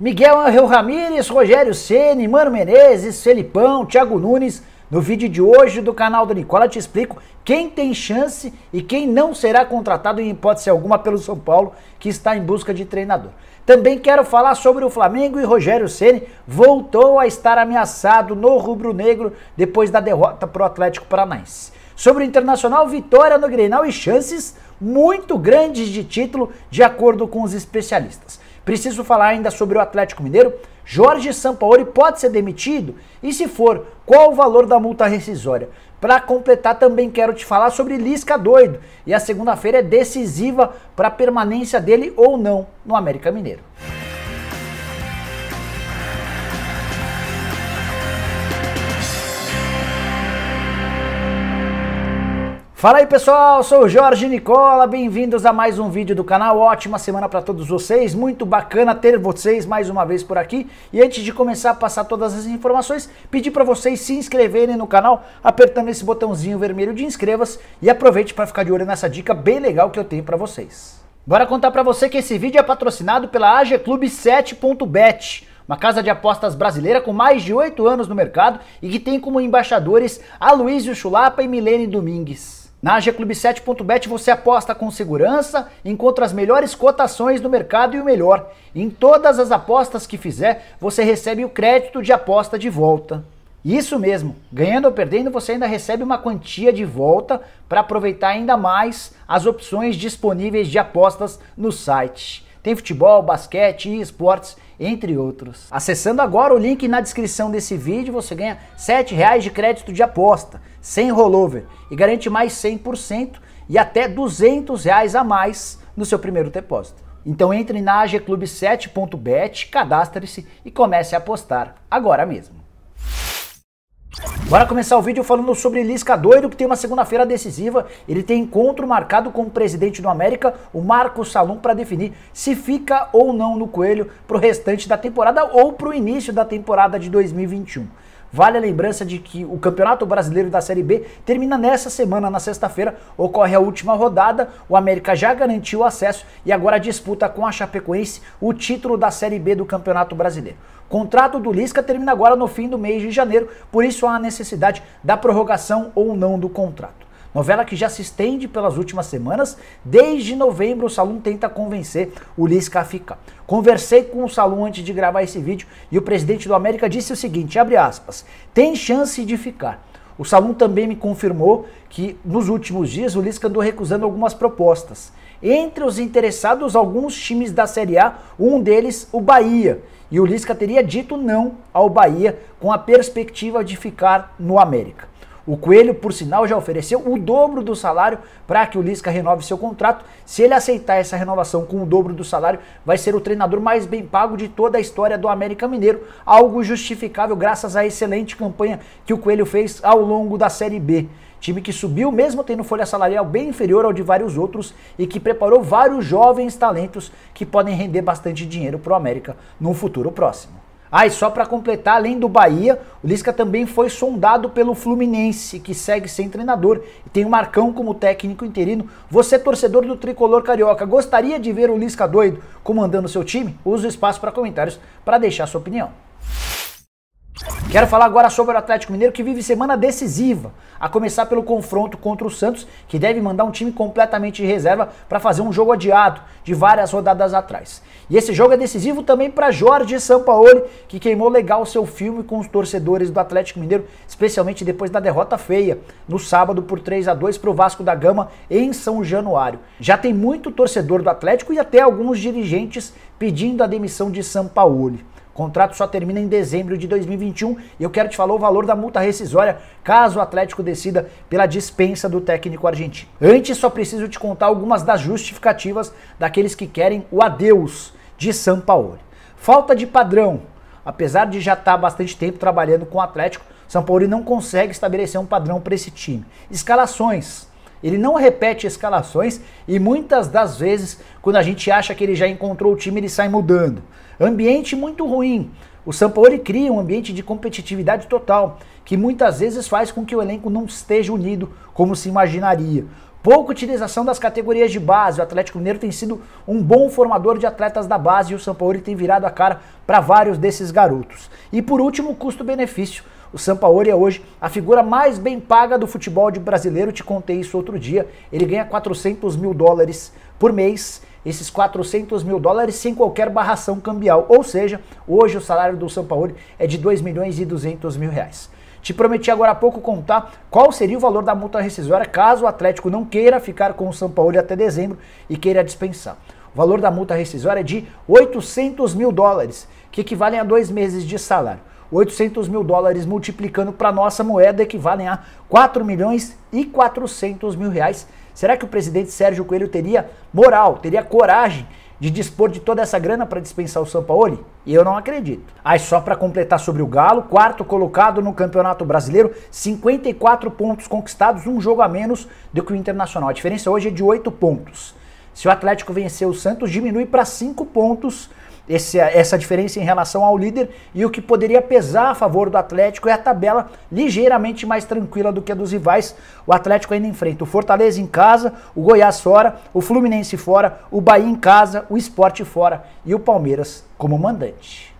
Miguel Angel Ramírez, Rogério Ceni, Mano Menezes, Felipão, Thiago Nunes. No vídeo de hoje do canal do Nicola te explico quem tem chance e quem não será contratado em hipótese alguma pelo São Paulo, que está em busca de treinador. Também quero falar sobre o Flamengo e Rogério Ceni voltou a estar ameaçado no rubro-negro depois da derrota para o Atlético Paranaense. Sobre o Internacional, vitória no Grenal e chances muito grandes de título, de acordo com os especialistas. Preciso falar ainda sobre o Atlético Mineiro. Jorge Sampaoli pode ser demitido? E se for, qual o valor da multa rescisória? Para completar, também quero te falar sobre Lisca doido. E a segunda-feira é decisiva para a permanência dele ou não no América Mineiro. Fala aí pessoal, sou o Jorge Nicola, bem-vindos a mais um vídeo do canal. Ótima semana para todos vocês, muito bacana ter vocês mais uma vez por aqui. E antes de começar a passar todas as informações, pedi para vocês se inscreverem no canal apertando esse botãozinho vermelho de inscreva-se e aproveite para ficar de olho nessa dica bem legal que eu tenho para vocês. Bora contar para você que esse vídeo é patrocinado pela AG Clube 7.bet uma casa de apostas brasileira com mais de 8 anos no mercado e que tem como embaixadores Aloysio Chulapa e Milene Domingues. Na gclub7.bet você aposta com segurança, encontra as melhores cotações do mercado e o melhor. Em todas as apostas que fizer, você recebe o crédito de aposta de volta. Isso mesmo, ganhando ou perdendo, você ainda recebe uma quantia de volta para aproveitar ainda mais as opções disponíveis de apostas no site. Tem futebol, basquete e esportes, entre outros. Acessando agora o link na descrição desse vídeo, você ganha R$ 7,00 de crédito de aposta, sem rollover, e garante mais 100% e até R$ 200 reais a mais no seu primeiro depósito. Então entre na agclub7.bet, cadastre-se e comece a apostar agora mesmo. Bora começar o vídeo falando sobre Lisca Doido, que tem uma segunda-feira decisiva. Ele tem encontro marcado com o presidente do América, o Marco Salum, para definir se fica ou não no Coelho para o restante da temporada ou para o início da temporada de 2021. Vale a lembrança de que o Campeonato Brasileiro da Série B termina nessa semana, na sexta-feira, ocorre a última rodada. O América já garantiu o acesso e agora disputa com a Chapecoense o título da Série B do Campeonato Brasileiro. Contrato do Lisca termina agora no fim do mês de janeiro, por isso há a necessidade da prorrogação ou não do contrato. Novela que já se estende pelas últimas semanas. Desde novembro, o Salum tenta convencer o Lisca a ficar. Conversei com o Salum antes de gravar esse vídeo e o presidente do América disse o seguinte, abre aspas, tem chance de ficar. O Salum também me confirmou que nos últimos dias o Lisca andou recusando algumas propostas. Entre os interessados, alguns times da Série A, um deles o Bahia. E o Lisca teria dito não ao Bahia com a perspectiva de ficar no América. O Coelho, por sinal, já ofereceu o dobro do salário para que o Lisca renove seu contrato. Se ele aceitar essa renovação com o dobro do salário, vai ser o treinador mais bem pago de toda a história do América Mineiro, algo justificável graças à excelente campanha que o Coelho fez ao longo da Série B. Time que subiu mesmo tendo folha salarial bem inferior ao de vários outros e que preparou vários jovens talentos que podem render bastante dinheiro para o América num futuro próximo. Ah, e só para completar, além do Bahia, o Lisca também foi sondado pelo Fluminense, que segue sem treinador e tem o Marcão como técnico interino. Você, torcedor do tricolor carioca, gostaria de ver o Lisca doido comandando seu time? Use o espaço para comentários para deixar sua opinião. Quero falar agora sobre o Atlético Mineiro que vive semana decisiva, a começar pelo confronto contra o Santos, que deve mandar um time completamente de reserva para fazer um jogo adiado de várias rodadas atrás. E esse jogo é decisivo também para Jorge Sampaoli, que queimou legal seu filme com os torcedores do Atlético Mineiro, especialmente depois da derrota feia no sábado por 3 a 2 para o Vasco da Gama em São Januário. Já tem muito torcedor do Atlético e até alguns dirigentes pedindo a demissão de Sampaoli. O contrato só termina em dezembro de 2021 e eu quero te falar o valor da multa rescisória caso o Atlético decida pela dispensa do técnico argentino. Antes, só preciso te contar algumas das justificativas daqueles que querem o adeus de São Paulo. Falta de padrão. Apesar de já estar tá há bastante tempo trabalhando com o Atlético, São Paulo não consegue estabelecer um padrão para esse time. Escalações. Ele não repete escalações e muitas das vezes, quando a gente acha que ele já encontrou o time, ele sai mudando. Ambiente muito ruim. O Sampaoli cria um ambiente de competitividade total, que muitas vezes faz com que o elenco não esteja unido como se imaginaria. Pouca utilização das categorias de base. O Atlético Mineiro tem sido um bom formador de atletas da base e o Sampaoli tem virado a cara para vários desses garotos. E por último, custo-benefício. O Sampaoli é hoje a figura mais bem paga do futebol brasileiro. Te contei isso outro dia. Ele ganha 400 mil dólares por mês esses 400 mil dólares sem qualquer barração cambial. Ou seja, hoje o salário do São Paulo é de 2 milhões e 200 mil reais. Te prometi agora há pouco contar qual seria o valor da multa rescisória caso o Atlético não queira ficar com o São Paulo até dezembro e queira dispensar. O valor da multa rescisória é de 800 mil dólares, que equivalem a dois meses de salário. 800 mil dólares multiplicando para nossa moeda equivalem a 4 milhões e 400 mil reais Será que o presidente Sérgio Coelho teria moral, teria coragem de dispor de toda essa grana para dispensar o Sampaoli? E eu não acredito. Aí só para completar sobre o Galo, quarto colocado no Campeonato Brasileiro, 54 pontos conquistados, um jogo a menos do que o Internacional. A diferença hoje é de 8 pontos. Se o Atlético vencer o Santos, diminui para 5 pontos esse, essa diferença em relação ao líder e o que poderia pesar a favor do Atlético é a tabela ligeiramente mais tranquila do que a dos rivais. O Atlético ainda enfrenta o Fortaleza em casa, o Goiás fora, o Fluminense fora, o Bahia em casa, o Esporte fora e o Palmeiras como mandante.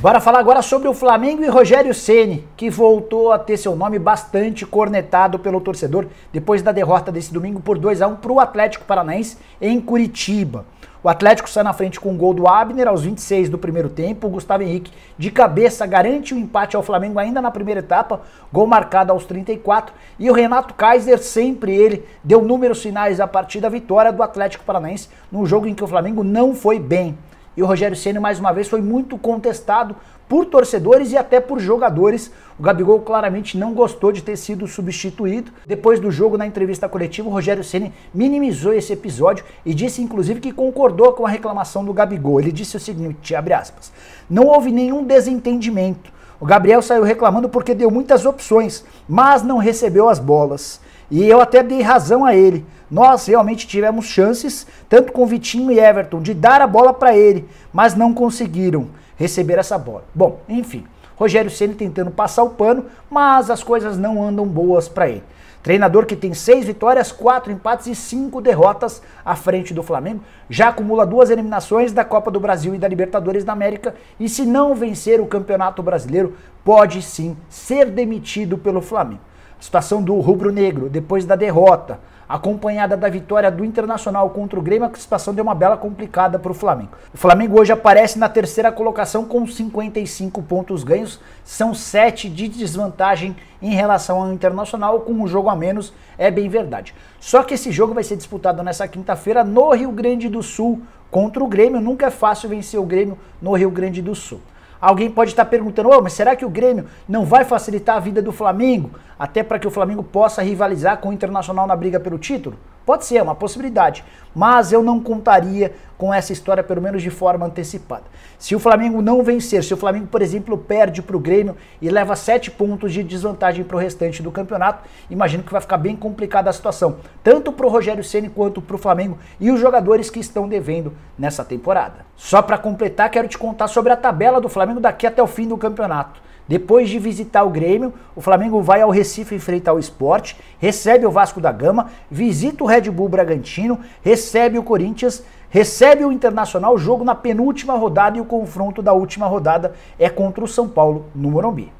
Bora falar agora sobre o Flamengo e Rogério Ceni, que voltou a ter seu nome bastante cornetado pelo torcedor depois da derrota desse domingo por 2 a 1 para o Atlético Paranaense em Curitiba. O Atlético sai na frente com um gol do Abner aos 26 do primeiro tempo. O Gustavo Henrique, de cabeça, garante o um empate ao Flamengo ainda na primeira etapa. Gol marcado aos 34. E o Renato Kaiser, sempre ele, deu números finais a partir da vitória do Atlético Paranaense num jogo em que o Flamengo não foi bem. E o Rogério Senna, mais uma vez, foi muito contestado por torcedores e até por jogadores. O Gabigol claramente não gostou de ter sido substituído. Depois do jogo, na entrevista coletiva, o Rogério Senna minimizou esse episódio e disse, inclusive, que concordou com a reclamação do Gabigol. Ele disse o seguinte, abre aspas, não houve nenhum desentendimento. O Gabriel saiu reclamando porque deu muitas opções, mas não recebeu as bolas. E eu até dei razão a ele. Nós realmente tivemos chances, tanto com Vitinho e Everton, de dar a bola para ele, mas não conseguiram receber essa bola. Bom, enfim, Rogério Ceni tentando passar o pano, mas as coisas não andam boas para ele. Treinador que tem seis vitórias, quatro empates e cinco derrotas à frente do Flamengo, já acumula duas eliminações da Copa do Brasil e da Libertadores da América e se não vencer o Campeonato Brasileiro, pode sim ser demitido pelo Flamengo situação do rubro-negro depois da derrota, acompanhada da vitória do Internacional contra o Grêmio, a situação deu uma bela complicada para o Flamengo. O Flamengo hoje aparece na terceira colocação com 55 pontos ganhos, são 7 de desvantagem em relação ao Internacional, com um jogo a menos, é bem verdade. Só que esse jogo vai ser disputado nessa quinta-feira no Rio Grande do Sul contra o Grêmio, nunca é fácil vencer o Grêmio no Rio Grande do Sul. Alguém pode estar perguntando, oh, mas será que o Grêmio não vai facilitar a vida do Flamengo? Até para que o Flamengo possa rivalizar com o Internacional na briga pelo título? Pode ser, é uma possibilidade. Mas eu não contaria com essa história, pelo menos de forma antecipada. Se o Flamengo não vencer, se o Flamengo, por exemplo, perde para o Grêmio e leva 7 pontos de desvantagem para o restante do campeonato, imagino que vai ficar bem complicada a situação, tanto para o Rogério Ceni quanto para o Flamengo e os jogadores que estão devendo nessa temporada. Só para completar, quero te contar sobre a tabela do Flamengo daqui até o fim do campeonato. Depois de visitar o Grêmio, o Flamengo vai ao Recife enfrentar o esporte, recebe o Vasco da Gama, visita o Red Bull Bragantino, recebe o Corinthians, recebe o Internacional, jogo na penúltima rodada e o confronto da última rodada é contra o São Paulo no Morumbi.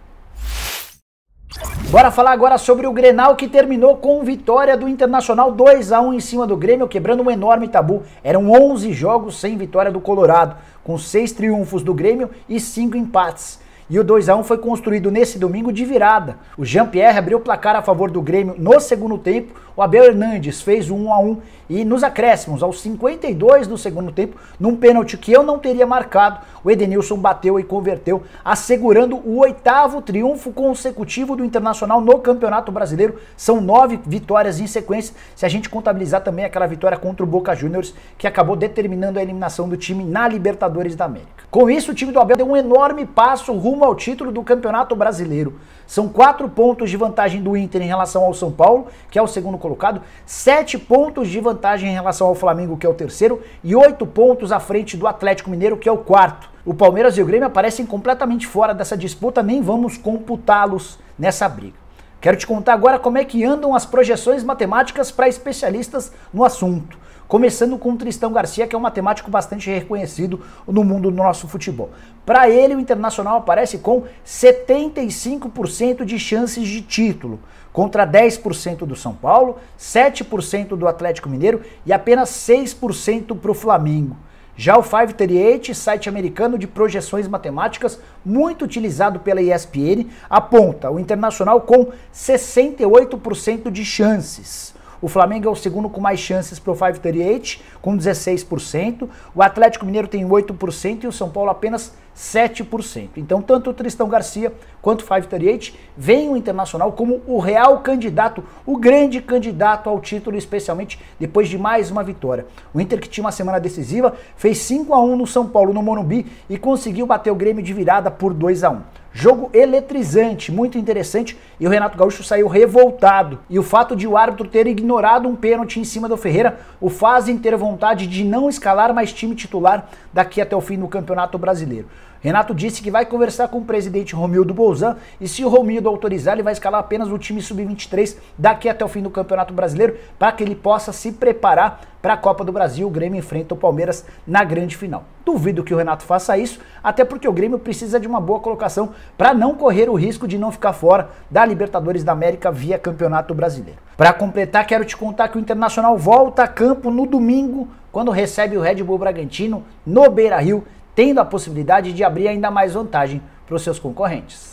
Bora falar agora sobre o Grenal que terminou com vitória do Internacional 2 a 1 em cima do Grêmio, quebrando um enorme tabu. Eram 11 jogos sem vitória do Colorado, com 6 triunfos do Grêmio e 5 empates. E o 2 a 1 foi construído nesse domingo de virada. O Jean-Pierre abriu o placar a favor do Grêmio no segundo tempo, o Abel Hernandes fez um 1 a 1 e nos acréscimos, aos 52 do segundo tempo, num pênalti que eu não teria marcado, o Edenilson bateu e converteu, assegurando o oitavo triunfo consecutivo do Internacional no Campeonato Brasileiro. São nove vitórias em sequência, se a gente contabilizar também aquela vitória contra o Boca Juniors, que acabou determinando a eliminação do time na Libertadores da América. Com isso, o time do Abel deu um enorme passo rumo ao título do Campeonato Brasileiro. São quatro pontos de vantagem do Inter em relação ao São Paulo, que é o segundo colocado, 7 pontos de vantagem em relação ao Flamengo, que é o terceiro, e 8 pontos à frente do Atlético Mineiro, que é o quarto. O Palmeiras e o Grêmio aparecem completamente fora dessa disputa, nem vamos computá-los nessa briga. Quero te contar agora como é que andam as projeções matemáticas para especialistas no assunto. Começando com o Tristão Garcia, que é um matemático bastante reconhecido no mundo do nosso futebol. Para ele, o Internacional aparece com 75% de chances de título, contra 10% do São Paulo, 7% do Atlético Mineiro e apenas 6% para o Flamengo. Já o 538, site americano de projeções matemáticas, muito utilizado pela ESPN, aponta o Internacional com 68% de chances. O Flamengo é o segundo com mais chances para o 538, com 16%. O Atlético Mineiro tem 8% e o São Paulo apenas 7%. Então, tanto o Tristão Garcia quanto o 538 veem o Internacional como o real candidato, o grande candidato ao título, especialmente depois de mais uma vitória. O Inter, que tinha uma semana decisiva, fez 5 a 1 no São Paulo, no Morumbi, e conseguiu bater o Grêmio de virada por 2 a 1 Jogo eletrizante, muito interessante, e o Renato Gaúcho saiu revoltado. E o fato de o árbitro ter ignorado um pênalti em cima do Ferreira o fazem ter vontade de não escalar mais time titular daqui até o fim do Campeonato Brasileiro. Renato disse que vai conversar com o presidente Romildo Bolzan e se o Romildo autorizar, ele vai escalar apenas o time sub-23 daqui até o fim do Campeonato Brasileiro para que ele possa se preparar para a Copa do Brasil. O Grêmio enfrenta o Palmeiras na grande final. Duvido que o Renato faça isso, até porque o Grêmio precisa de uma boa colocação para não correr o risco de não ficar fora da Libertadores da América via Campeonato Brasileiro. Para completar, quero te contar que o Internacional volta a campo no domingo, quando recebe o Red Bull Bragantino no Beira-Rio tendo a possibilidade de abrir ainda mais vantagem para os seus concorrentes.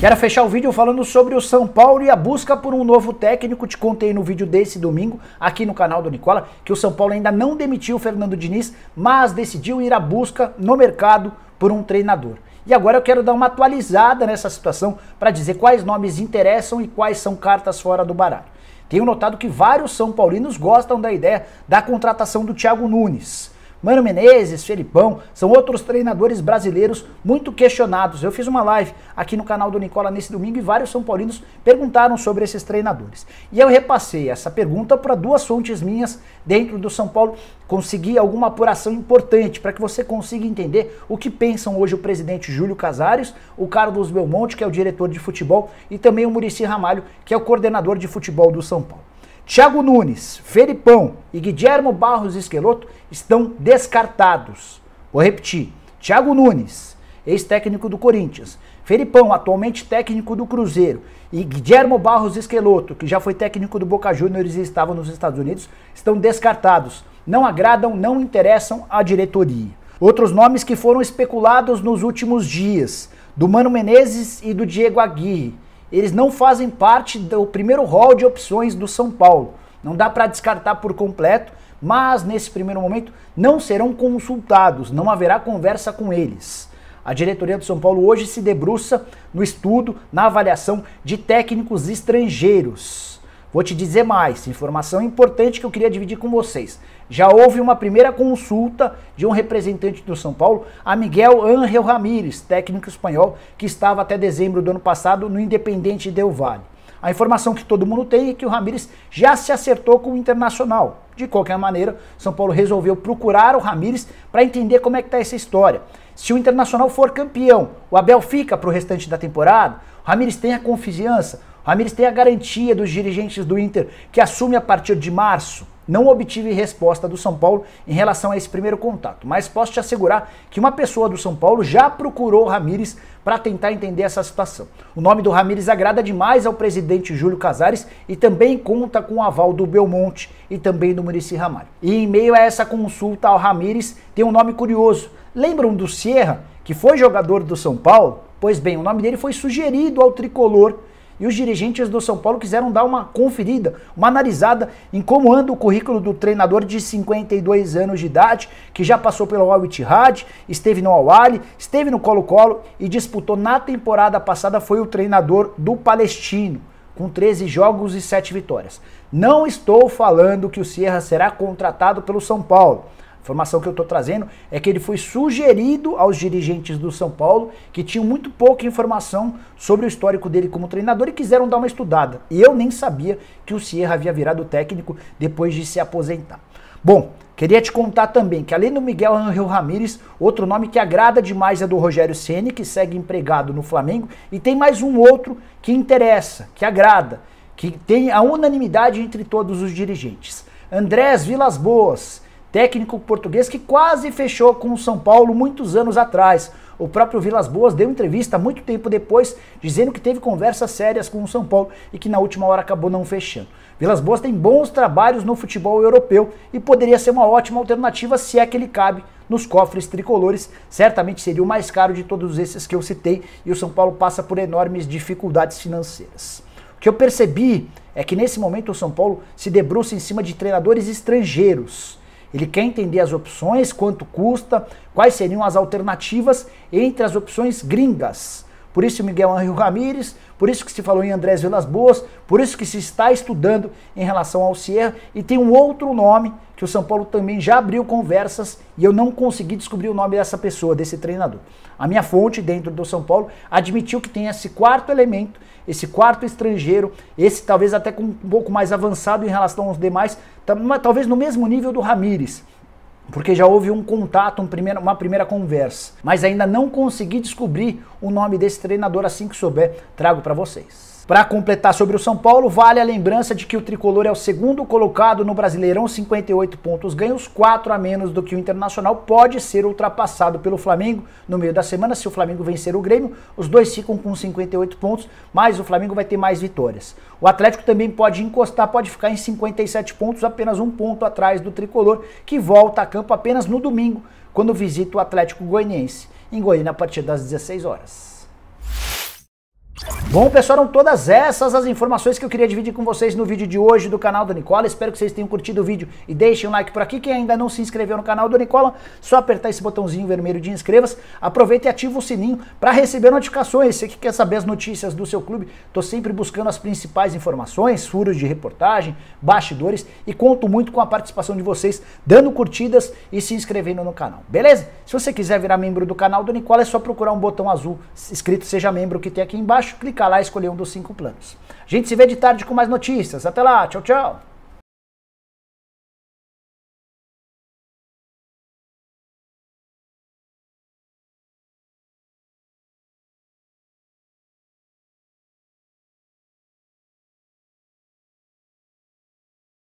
Quero fechar o vídeo falando sobre o São Paulo e a busca por um novo técnico. Te contei no vídeo desse domingo, aqui no canal do Nicola, que o São Paulo ainda não demitiu o Fernando Diniz, mas decidiu ir à busca no mercado por um treinador. E agora eu quero dar uma atualizada nessa situação para dizer quais nomes interessam e quais são cartas fora do baralho. Tenho notado que vários São Paulinos gostam da ideia da contratação do Thiago Nunes. Mano Menezes, Felipão, são outros treinadores brasileiros muito questionados. Eu fiz uma live aqui no canal do Nicola nesse domingo e vários São Paulinos perguntaram sobre esses treinadores. E eu repassei essa pergunta para duas fontes minhas dentro do São Paulo, consegui alguma apuração importante para que você consiga entender o que pensam hoje o presidente Júlio Casares, o Carlos Belmonte, que é o diretor de futebol, e também o Murici Ramalho, que é o coordenador de futebol do São Paulo. Thiago Nunes, Felipão e Guilhermo Barros Esqueloto estão descartados. Vou repetir: Thiago Nunes, ex-técnico do Corinthians, Felipão, atualmente técnico do Cruzeiro, e Guilhermo Barros Esqueloto, que já foi técnico do Boca Juniors e estava nos Estados Unidos, estão descartados. Não agradam, não interessam à diretoria. Outros nomes que foram especulados nos últimos dias, do Mano Menezes e do Diego Aguirre eles não fazem parte do primeiro rol de opções do São Paulo. Não dá para descartar por completo, mas nesse primeiro momento não serão consultados, não haverá conversa com eles. A diretoria do São Paulo hoje se debruça no estudo, na avaliação de técnicos estrangeiros. Vou te dizer mais, informação importante que eu queria dividir com vocês. Já houve uma primeira consulta de um representante do São Paulo, a Miguel Ángel Ramírez, técnico espanhol, que estava até dezembro do ano passado no Independente Del Valle. A informação que todo mundo tem é que o Ramírez já se acertou com o Internacional. De qualquer maneira, São Paulo resolveu procurar o Ramírez para entender como é que está essa história. Se o Internacional for campeão, o Abel fica para o restante da temporada? O Ramírez tem a confiança? Ramires tem a garantia dos dirigentes do Inter, que assume a partir de março. Não obtive resposta do São Paulo em relação a esse primeiro contato, mas posso te assegurar que uma pessoa do São Paulo já procurou Ramires para tentar entender essa situação. O nome do Ramires agrada demais ao presidente Júlio Casares e também conta com o aval do Belmonte e também do Murici Ramalho. E em meio a essa consulta ao Ramires tem um nome curioso. Lembram do Sierra, que foi jogador do São Paulo? Pois bem, o nome dele foi sugerido ao tricolor e os dirigentes do São Paulo quiseram dar uma conferida, uma analisada em como anda o currículo do treinador de 52 anos de idade, que já passou pelo Al Ittihad, esteve no Al Ahly, esteve no Colo-Colo e disputou na temporada passada foi o treinador do Palestino com 13 jogos e 7 vitórias. Não estou falando que o Sierra será contratado pelo São Paulo informação que eu estou trazendo é que ele foi sugerido aos dirigentes do São Paulo, que tinham muito pouca informação sobre o histórico dele como treinador e quiseram dar uma estudada. E eu nem sabia que o Sierra havia virado técnico depois de se aposentar. Bom, queria te contar também que além do Miguel Angel Ramírez, outro nome que agrada demais é do Rogério Ceni, que segue empregado no Flamengo, e tem mais um outro que interessa, que agrada, que tem a unanimidade entre todos os dirigentes. Andrés Vilas Boas, técnico português que quase fechou com o São Paulo muitos anos atrás. O próprio Vilas Boas deu entrevista muito tempo depois, dizendo que teve conversas sérias com o São Paulo e que na última hora acabou não fechando. Vilas Boas tem bons trabalhos no futebol europeu e poderia ser uma ótima alternativa se é que ele cabe nos cofres tricolores. Certamente seria o mais caro de todos esses que eu citei e o São Paulo passa por enormes dificuldades financeiras. O que eu percebi é que nesse momento o São Paulo se debruça em cima de treinadores estrangeiros ele quer entender as opções, quanto custa, quais seriam as alternativas entre as opções gringas. Por isso, Miguel Angel Ramírez por isso que se falou em Andrés Vilas Boas, por isso que se está estudando em relação ao Sierra, e tem um outro nome que o São Paulo também já abriu conversas e eu não consegui descobrir o nome dessa pessoa, desse treinador. A minha fonte dentro do São Paulo admitiu que tem esse quarto elemento, esse quarto estrangeiro, esse talvez até com um pouco mais avançado em relação aos demais, talvez no mesmo nível do Ramires porque já houve um contato, um primeiro, uma primeira conversa, mas ainda não consegui descobrir o nome desse treinador assim que souber, trago para vocês. Para completar sobre o São Paulo, vale a lembrança de que o tricolor é o segundo colocado no Brasileirão, 58 pontos ganhos, 4 a menos do que o Internacional. Pode ser ultrapassado pelo Flamengo no meio da semana. Se o Flamengo vencer o Grêmio, os dois ficam com 58 pontos, mas o Flamengo vai ter mais vitórias. O Atlético também pode encostar, pode ficar em 57 pontos, apenas um ponto atrás do tricolor, que volta a campo apenas no domingo, quando visita o Atlético Goianiense, em Goiânia, a partir das 16 horas. Bom, pessoal, eram todas essas as informações que eu queria dividir com vocês no vídeo de hoje do canal do Nicola. Espero que vocês tenham curtido o vídeo e deixem um like por aqui. Quem ainda não se inscreveu no canal do Nicola, só apertar esse botãozinho vermelho de inscreva-se. Aproveita e ativa o sininho para receber notificações. Você que quer saber as notícias do seu clube, estou sempre buscando as principais informações, furos de reportagem, bastidores e conto muito com a participação de vocês dando curtidas e se inscrevendo no canal. Beleza? Se você quiser virar membro do canal do Nicola, é só procurar um botão azul escrito Seja Membro que tem aqui embaixo clicar lá e escolher um dos cinco planos. A gente se vê de tarde com mais notícias. Até lá, tchau, tchau!